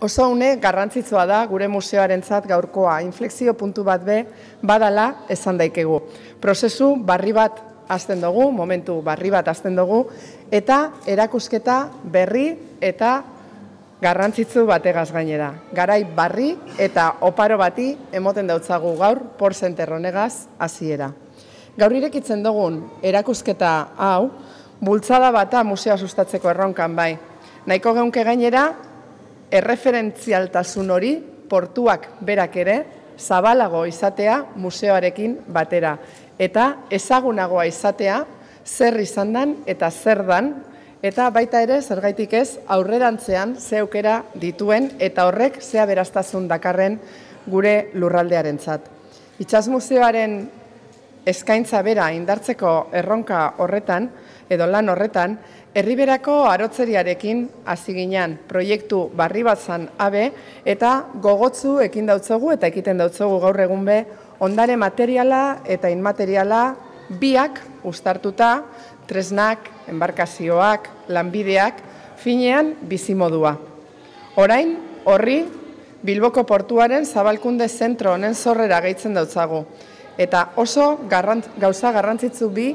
Oso une garrantzitsua da gure museoarentzat gaurkoa inflexio puntu bat be badala esan daikegu. Prozesu barri bat hasten dugu, momentu barri bat hasten dugu eta erakusketa berri eta garrantzitsu bategaz gainera. Garai barri eta oparo bati emoten dautzagu gaur porzen center honegaz hasiera. Gaur irekitzen dugun erakusketa hau bultzada bata museoa sustatzeko erronkan bai. Nahiko geunke gainera, erreferentzialtasun hori portuak berak ere zabalago izatea museoarekin batera eta ezagunagoa izatea zer izan dan eta zer dan eta baita ere zergaitik ez aurrerantzean zeukera dituen eta horrek zea beraztasun dakarren gure lurraldearentzat. Itxas museoaren eskaintza bera indartzeko erronka horretan edo lan horretan Herriberako arotzeriarekin hasi ginean proiektu barri bat zan abe eta gogotzu ekin dautzogu eta ekiten dautzogu gaur egun be ondare materiala eta inmateriala biak ustartuta tresnak, embarkazioak, lanbideak, finean bizimodua. Orain, horri, Bilboko portuaren zabalkunde zentro honen zorrera gehitzen dautzagu. Eta oso gauza garrantzitzu bi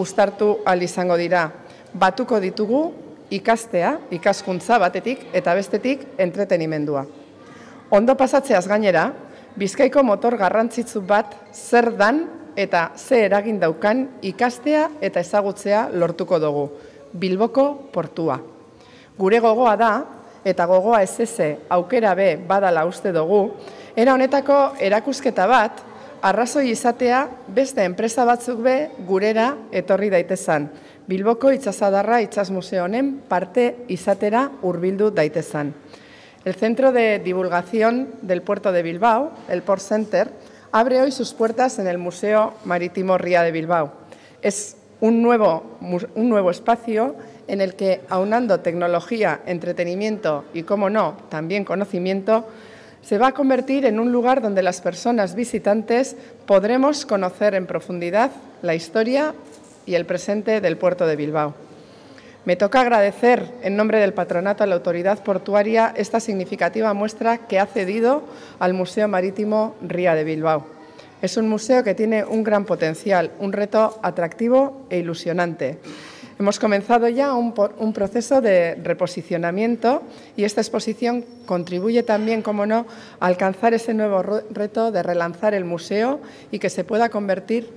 ustartu al izango dira batuko ditugu ikastea, ikaskuntza batetik eta bestetik entretenimendua. Ondo pasatzeaz gainera, bizkaiko motor garrantzitsu bat zer dan eta ze eragin daukan ikastea eta ezagutzea lortuko dugu, Bilboko portua. Gure gogoa da, eta gogoa ez aukera be badala uste dugu, era honetako erakusketa bat, arrazoi izatea beste enpresa empresa be gurera etorri daitezan. Bilboko itsasadarra itsas museo honen parte izatera hurbildu daitezan. El Centro de Divulgación del Puerto de Bilbao, el Port Center, abre hoy sus puertas en el Museo Marítimo Ría de Bilbao. Es un nuevo espacio en el que, aunando tecnología, entretenimiento y, como no, también conocimiento, se va a convertir en un lugar donde las personas visitantes podremos conocer en profundidad la historia y el presente del puerto de Bilbao. Me toca agradecer en nombre del patronato a la autoridad portuaria esta significativa muestra que ha cedido al Museo Marítimo Ría de Bilbao. Es un museo que tiene un gran potencial, un reto atractivo e ilusionante Hemos comenzado ya un, proceso de reposicionamiento y esta exposición contribuye también, como no, a alcanzar ese nuevo reto de relanzar el museo y que se pueda convertir,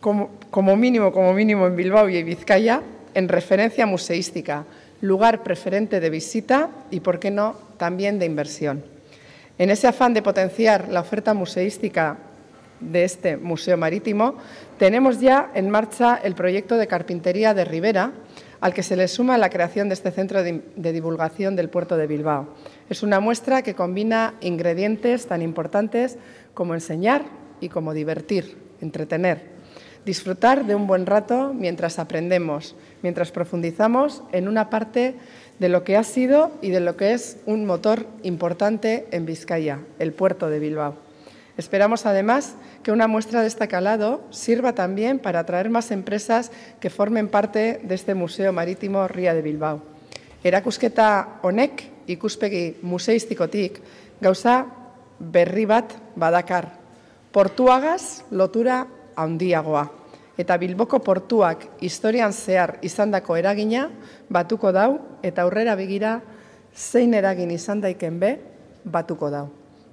como, mínimo, como mínimo en Bilbao y en Vizcaya, en referencia museística, lugar preferente de visita y, por qué no, también de inversión. En ese afán de potenciar la oferta museística de este Museo Marítimo, tenemos ya en marcha el proyecto de carpintería de Ribera, al que se le suma la creación de este centro de, divulgación del puerto de Bilbao. Es una muestra que combina ingredientes tan importantes como enseñar y como divertir, entretener. Disfrutar de un buen rato mientras aprendemos, mientras profundizamos en una parte de lo que ha sido y de lo que es un motor importante en Vizcaya, el puerto de Bilbao. Esperamos, además, que una muestra de este sirva también para atraer más empresas que formen parte de este Museo Marítimo Ría de Bilbao. Erakusketa honek ikuspegi museistikotik gauza berri bat badakar. Portuagaz lotura handiagoa. Eta Bilboko portuak historian zehar izandako eragina batuko dau eta aurrera begira zein eragin izan daiken be batuko dau.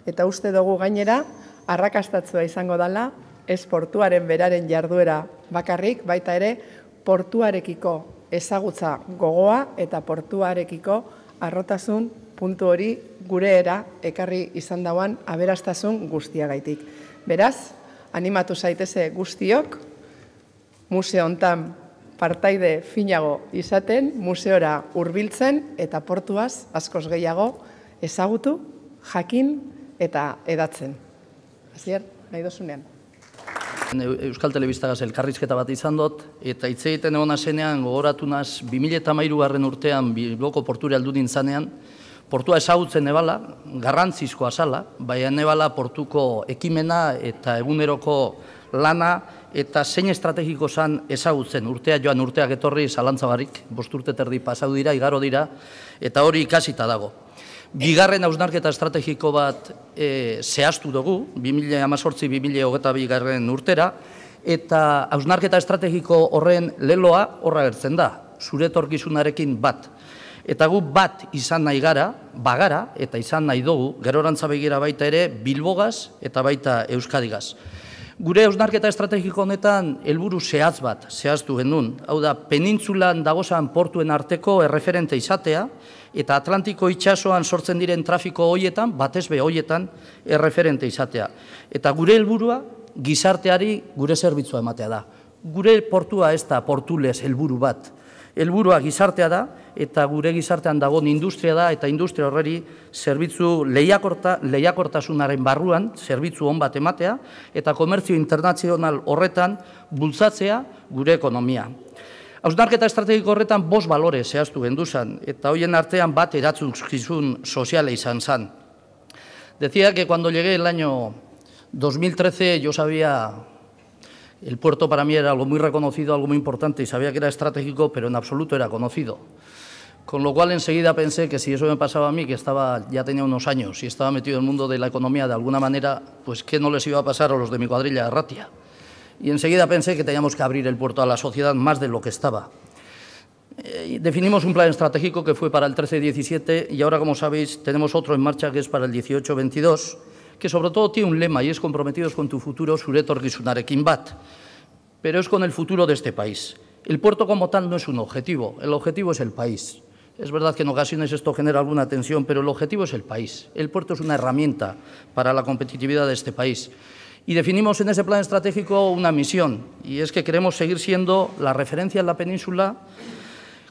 Eta uste dugu gainera arrakastatzua izango dala, ez portuaren beraren jarduera bakarrik, baita ere portuarekiko ezagutza gogoa eta portuarekiko arrotasun puntu hori gureera ekarri izan dauan aberastasun guztiagaitik. Beraz, animatu zaiteze guztiok, museo hontan partaide finago izaten, museora hurbiltzen eta portuaz askoz gehiago ezagutu, jakin eta edatzen. Azier, nahi dozunean. Euskal Telebiztagaz elkarrizketa bat izan dut, eta hitz egiten egon asenean, gogoratu naz, 2008 garren urtean Bilboko porturi aldu dintzanean, portua esagutzen ebala, garrantzizkoa zala, baina ebala portuko ekimena eta eguneroko lana, eta zein estrategiko zan ezagutzen, urtea joan urteak etorri zalantzabarik, bosturte terdi pasau dira, igaro dira, eta hori ikasita dago. Gigarren hausnarketa estrategiko bat e, zehaztu dugu, 2018 2008 garren urtera, eta hausnarketa estrategiko horren leloa horra gertzen da, zure torkizunarekin bat. Eta gu bat izan nahi gara, bagara, eta izan nahi dugu, gero begira baita ere, bilbogaz eta baita euskadigaz. Gure eusnarketa estrategiko honetan helburu zehatz bat, zehaztu genuen. Hau da, penintzulan dagozan portuen arteko erreferente izatea, eta Atlantiko itxasoan sortzen diren trafiko hoietan, batez be hoietan, erreferente izatea. Eta gure helburua gizarteari gure zerbitzua ematea da. Gure portua ez da portulez helburu bat. Helburua gizartea da, eta gure gizartean dagoen industria da eta industria horreri zerbitzu leiakorta, leiakortasunaren barruan zerbitzu hon bat ematea eta komertzio internazional horretan bultzatzea gure ekonomia. Ausnarketa estrategiko horretan bos balore zehaztu genduzan eta hoien artean bat eratzun zizun soziale izan zan. Dezia que cuando llegue el año 2013 yo sabía El puerto para mí era algo muy reconocido, algo muy importante y sabía que era estratégico, pero en absoluto era conocido. Con lo cual enseguida pensé que si eso me pasaba a mí, que estaba, ya tenía unos años y estaba metido en el mundo de la economía de alguna manera, pues qué no les iba a pasar a los de mi cuadrilla de Ratia. Y enseguida pensé que teníamos que abrir el puerto a la sociedad más de lo que estaba. Eh, definimos un plan estratégico que fue para el 13-17 y ahora, como sabéis, tenemos otro en marcha que es para el 18-22 que sobre todo tiene un lema y es comprometidos con tu futuro, Gisunare kimbat, pero es con el futuro de este país. El puerto como tal no es un objetivo, el objetivo es el país. Es verdad que en ocasiones esto genera alguna tensión, pero el objetivo es el país. El puerto es una herramienta para la competitividad de este país. Y definimos en ese plan estratégico una misión, y es que queremos seguir siendo la referencia en la península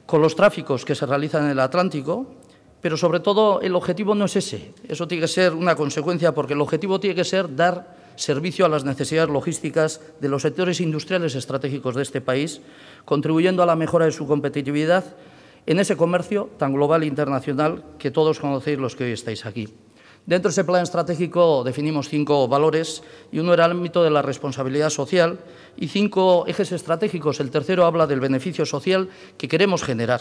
con los tráficos que se realizan en el Atlántico pero sobre todo el objetivo no es ese. Eso tiene que ser una consecuencia porque el objetivo tiene que ser dar servicio a las necesidades logísticas de los sectores industriales estratégicos de este país, contribuyendo a la mejora de su competitividad en ese comercio tan global e internacional que todos conocéis los que hoy estáis aquí. Dentro de ese plan estratégico definimos cinco valores y uno era el ámbito de la responsabilidad social y cinco ejes estratégicos. El tercero habla del beneficio social que queremos generar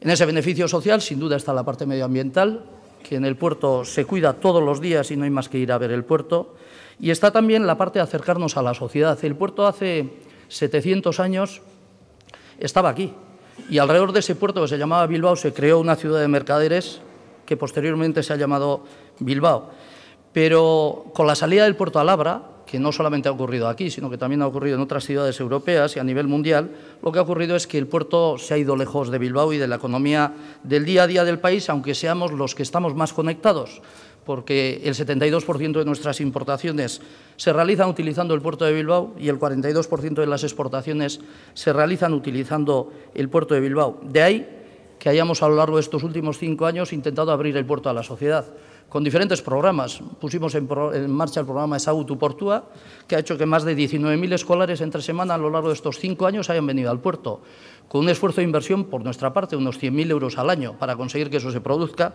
en ese beneficio social, sin duda, está la parte medioambiental, que en el puerto se cuida todos los días y no hay más que ir a ver el puerto. Y está también la parte de acercarnos a la sociedad. El puerto hace 700 años estaba aquí. Y alrededor de ese puerto que se llamaba Bilbao se creó una ciudad de mercaderes que posteriormente se ha llamado Bilbao. Pero con la salida del puerto a Labra, no solamente ha ocurrido aquí, sino que también ha ocurrido en otras ciudades europeas y a nivel mundial, lo que ha ocurrido es que el puerto se ha ido lejos de Bilbao y de la economía del día a día del país, aunque seamos los que estamos más conectados porque el 72% de nuestras importaciones se realizan utilizando el puerto de Bilbao y el 42% de las exportaciones se realizan utilizando el puerto de Bilbao. De ahí que hayamos a lo largo de estos últimos cinco años intentado abrir el puerto a la sociedad con diferentes programas. Pusimos en, marcha el programa Tu PORTUA, que ha hecho que más de 19.000 escolares entre semana a lo largo de estos cinco años hayan venido al puerto, con un esfuerzo de inversión por nuestra parte, unos 100.000 euros al año, para conseguir que eso se produzca,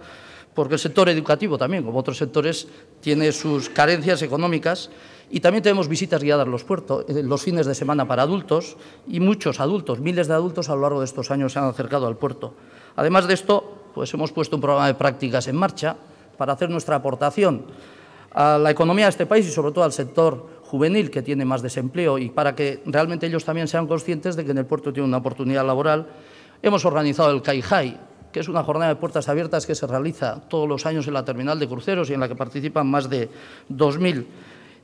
porque el sector educativo también, como otros sectores, tiene sus carencias económicas. Y también tenemos visitas guiadas los, puertos, eh, los fines de semana para adultos y muchos adultos, miles de adultos a lo largo de estos años se han acercado al puerto. Además de esto, pues hemos puesto un programa de prácticas en marcha, para hacer nuestra aportación a la economía de este país y sobre todo al sector juvenil que tiene más desempleo y para que realmente ellos también sean conscientes de que en el puerto tiene una oportunidad laboral. Hemos organizado el CAIJAI, que es una jornada de puertas abiertas que se realiza todos los años en la terminal de cruceros y en la que participan más de 2.000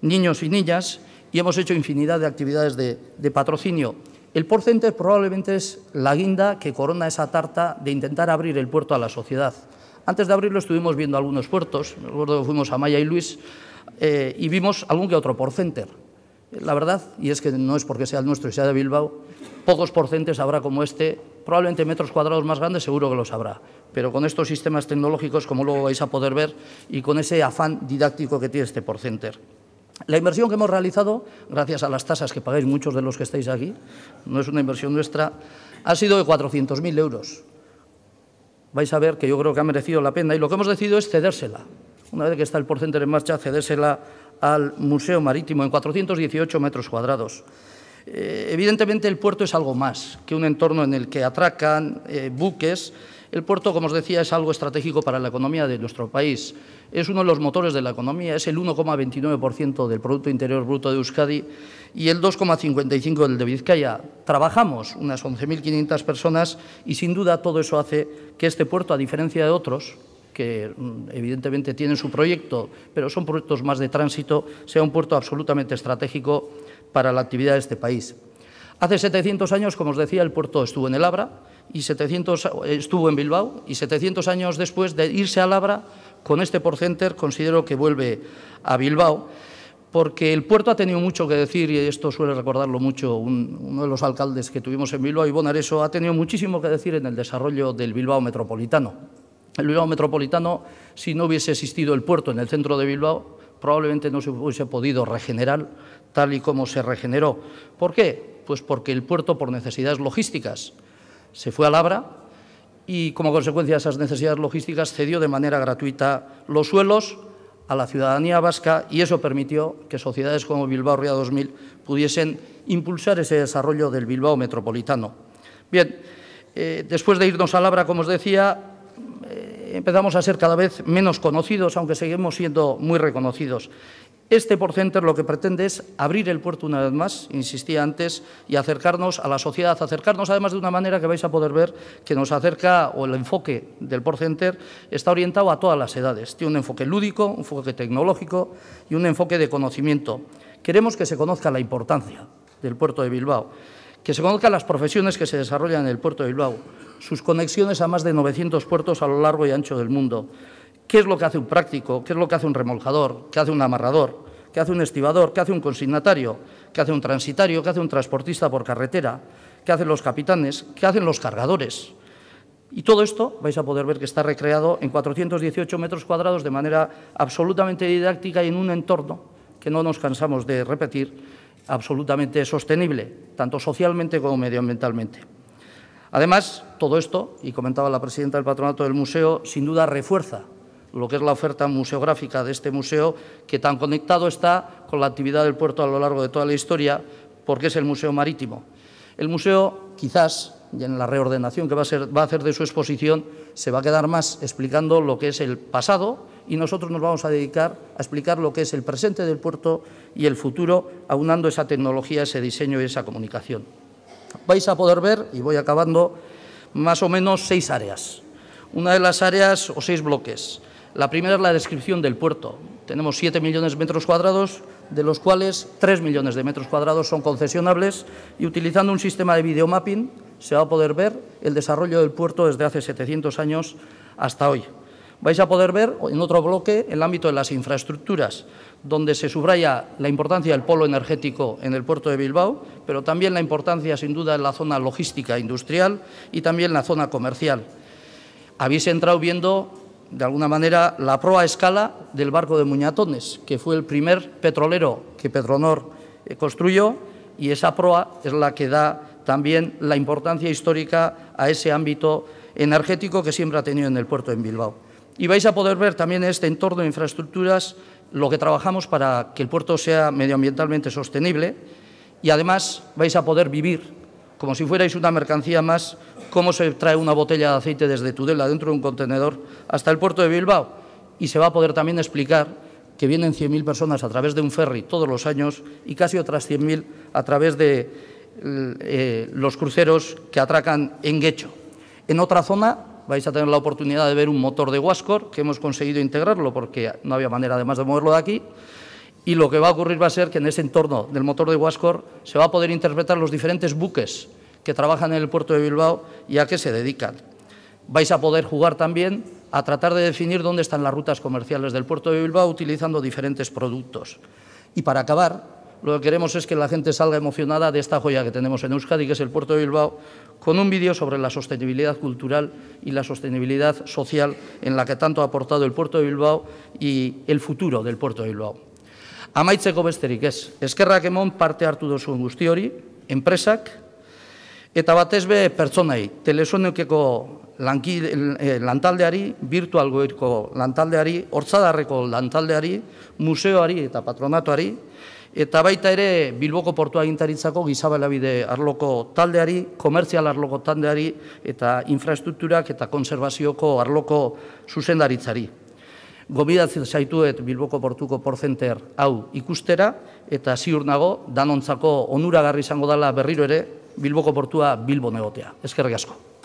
niños y niñas y hemos hecho infinidad de actividades de, patrocinio. El porcentaje probablemente es la guinda que corona esa tarta de intentar abrir el puerto a la sociedad. Antes de abrirlo estuvimos viendo algunos puertos, recuerdo que fuimos a Maya y Luis, eh, y vimos algún que otro porcenter. La verdad, y es que no es porque sea el nuestro y sea de Bilbao, pocos porcentes habrá como este, probablemente metros cuadrados más grandes seguro que los habrá, pero con estos sistemas tecnológicos, como luego vais a poder ver, y con ese afán didáctico que tiene este porcenter, La inversión que hemos realizado, gracias a las tasas que pagáis muchos de los que estáis aquí, no es una inversión nuestra, ha sido de 400.000 euros vais a ver que yo creo que ha merecido la pena y lo que hemos decidido es cedérsela. Una vez que está el porcentaje en marcha, cedérsela al Museo Marítimo en 418 metros cuadrados. Eh, evidentemente el puerto es algo más que un entorno en el que atracan eh, buques el puerto, como os decía, es algo estratégico para la economía de nuestro país. Es uno de los motores de la economía, es el 1,29% del Producto Interior Bruto de Euskadi y el 2,55% del de Vizcaya. Trabajamos unas 11.500 personas y, sin duda, todo eso hace que este puerto, a diferencia de otros, que mm, evidentemente tienen su proyecto, pero son proyectos más de tránsito, sea un puerto absolutamente estratégico para la actividad de este país. Hace 700 años, como os decía, el puerto estuvo en el Abra, y 700, estuvo en Bilbao y 700 años después de irse a Labra, con este porcenter considero que vuelve a Bilbao, porque el puerto ha tenido mucho que decir, y esto suele recordarlo mucho uno de los alcaldes que tuvimos en Bilbao, Ivón Areso, ha tenido muchísimo que decir en el desarrollo del Bilbao metropolitano. El Bilbao metropolitano, si no hubiese existido el puerto en el centro de Bilbao, probablemente no se hubiese podido regenerar tal y como se regeneró. ¿Por qué? Pues porque el puerto, por necesidades logísticas, se fue a Labra y, como consecuencia de esas necesidades logísticas, cedió de manera gratuita los suelos a la ciudadanía vasca y eso permitió que sociedades como Bilbao Ría 2000 pudiesen impulsar ese desarrollo del Bilbao metropolitano. Bien, eh, después de irnos a Labra, como os decía, eh, empezamos a ser cada vez menos conocidos, aunque seguimos siendo muy reconocidos. Este porcenter lo que pretende es abrir el puerto una vez más, insistía antes, y acercarnos a la sociedad, acercarnos además de una manera que vais a poder ver que nos acerca o el enfoque del porcenter está orientado a todas las edades. Tiene un enfoque lúdico, un enfoque tecnológico y un enfoque de conocimiento. Queremos que se conozca la importancia del puerto de Bilbao, que se conozcan las profesiones que se desarrollan en el puerto de Bilbao, sus conexiones a más de 900 puertos a lo largo y ancho del mundo, ¿Qué es lo que hace un práctico? ¿Qué es lo que hace un remolcador? ¿Qué hace un amarrador? ¿Qué hace un estibador? ¿Qué hace un consignatario? ¿Qué hace un transitario? ¿Qué hace un transportista por carretera? ¿Qué hacen los capitanes? ¿Qué hacen los cargadores? Y todo esto vais a poder ver que está recreado en 418 metros cuadrados de manera absolutamente didáctica y en un entorno que no nos cansamos de repetir, absolutamente sostenible, tanto socialmente como medioambientalmente. Además, todo esto, y comentaba la presidenta del patronato del museo, sin duda refuerza lo que es la oferta museográfica de este museo, que tan conectado está con la actividad del puerto a lo largo de toda la historia, porque es el museo marítimo. El museo, quizás, y en la reordenación que va a, va a hacer de su exposición, se va a quedar más explicando lo que es el pasado y nosotros nos vamos a dedicar a explicar lo que es el presente del puerto y el futuro, aunando esa tecnología, ese diseño y esa comunicación. Vais a poder ver, y voy acabando, más o menos seis áreas. Una de las áreas o seis bloques. La primera es la descripción del puerto. Tenemos 7 millones de metros cuadrados, de los cuales 3 millones de metros cuadrados son concesionables y utilizando un sistema de videomapping se va a poder ver el desarrollo del puerto desde hace 700 años hasta hoy. Vais a poder ver en otro bloque el ámbito de las infraestructuras, donde se subraya la importancia del polo energético en el puerto de Bilbao, pero también la importancia, sin duda, en la zona logística industrial y también la zona comercial. Habéis entrado viendo de alguna manera, la proa a escala del barco de Muñatones, que fue el primer petrolero que Petronor eh, construyó, y esa proa es la que da también la importancia histórica a ese ámbito energético que siempre ha tenido en el puerto de Bilbao. Y vais a poder ver también en este entorno de infraestructuras lo que trabajamos para que el puerto sea medioambientalmente sostenible y además vais a poder vivir como si fuerais una mercancía más cómo se trae una botella de aceite desde Tudela dentro de un contenedor hasta el puerto de Bilbao. Y se va a poder también explicar que vienen 100.000 personas a través de un ferry todos los años y casi otras 100.000 a través de eh, los cruceros que atracan en Guecho. En otra zona vais a tener la oportunidad de ver un motor de Huáscor... que hemos conseguido integrarlo porque no había manera además de moverlo de aquí. Y lo que va a ocurrir va a ser que en ese entorno del motor de Huáscor... se va a poder interpretar los diferentes buques que trabajan en el puerto de Bilbao y a qué se dedican. Vais a poder jugar también a tratar de definir dónde están las rutas comerciales del puerto de Bilbao utilizando diferentes productos. Y para acabar, lo que queremos es que la gente salga emocionada de esta joya que tenemos en Euskadi, que es el puerto de Bilbao, con un vídeo sobre la sostenibilidad cultural y la sostenibilidad social en la que tanto ha aportado el puerto de Bilbao y el futuro del puerto de Bilbao. Amaitzeko besterik es eskerrak emon parte hartu duzuen guzti hori, eta batezbe pertsonai, telesoneukeko eh, lantaldeari, virtual goeriko lantaldeari, hortzadarreko lantaldeari, museoari eta patronatuari, eta baita ere Bilboko portua egintaritzako bide arloko taldeari, komertzial arloko taldeari, eta infrastrukturak eta konservazioko arloko zuzendaritzari. Gomidatzen zaituet Bilboko portuko porzenter hau ikustera, eta ziur nago, danontzako onuragarri izango dela berriro ere, Bilboko portua Bilbon egotea. Ezkerrik asko.